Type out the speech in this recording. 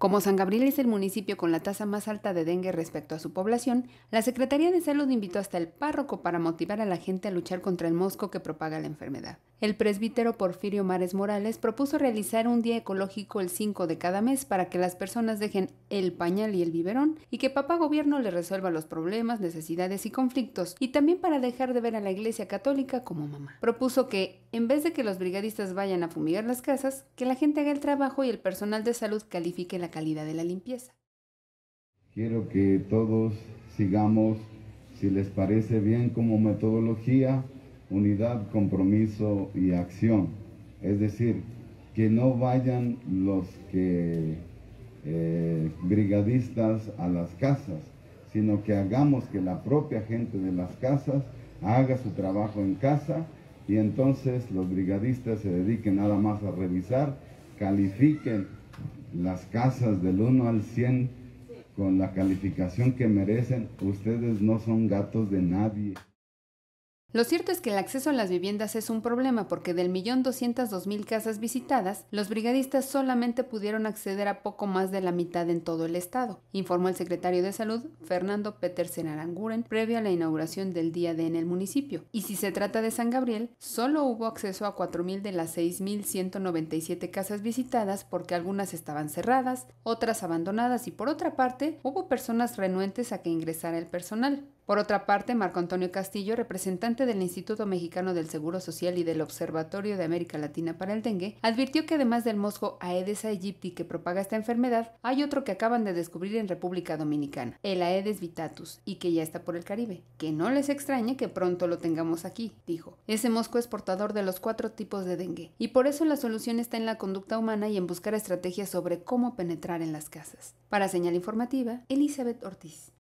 Como San Gabriel es el municipio con la tasa más alta de dengue respecto a su población, la Secretaría de Salud invitó hasta el párroco para motivar a la gente a luchar contra el mosco que propaga la enfermedad. El presbítero Porfirio Mares Morales propuso realizar un día ecológico el 5 de cada mes para que las personas dejen el pañal y el biberón y que papá gobierno le resuelva los problemas, necesidades y conflictos, y también para dejar de ver a la Iglesia Católica como mamá. Propuso que, en vez de que los brigadistas vayan a fumigar las casas, que la gente haga el trabajo y el personal de salud califique la calidad de la limpieza. Quiero que todos sigamos, si les parece bien como metodología, unidad, compromiso y acción. Es decir, que no vayan los que eh, brigadistas a las casas, sino que hagamos que la propia gente de las casas haga su trabajo en casa y entonces los brigadistas se dediquen nada más a revisar, califiquen las casas del 1 al 100 con la calificación que merecen. Ustedes no son gatos de nadie. Lo cierto es que el acceso a las viviendas es un problema porque del millón doscientos mil casas visitadas, los brigadistas solamente pudieron acceder a poco más de la mitad en todo el estado, informó el secretario de Salud, Fernando Petersen Aranguren, previo a la inauguración del día de en el municipio. Y si se trata de San Gabriel, solo hubo acceso a 4.000 de las 6.197 casas visitadas porque algunas estaban cerradas, otras abandonadas y por otra parte, hubo personas renuentes a que ingresara el personal. Por otra parte, Marco Antonio Castillo, representante del Instituto Mexicano del Seguro Social y del Observatorio de América Latina para el Dengue, advirtió que además del mosco Aedes aegypti que propaga esta enfermedad, hay otro que acaban de descubrir en República Dominicana, el Aedes vitatus, y que ya está por el Caribe. Que no les extrañe que pronto lo tengamos aquí, dijo. Ese mosco es portador de los cuatro tipos de dengue, y por eso la solución está en la conducta humana y en buscar estrategias sobre cómo penetrar en las casas. Para señal informativa, Elizabeth Ortiz.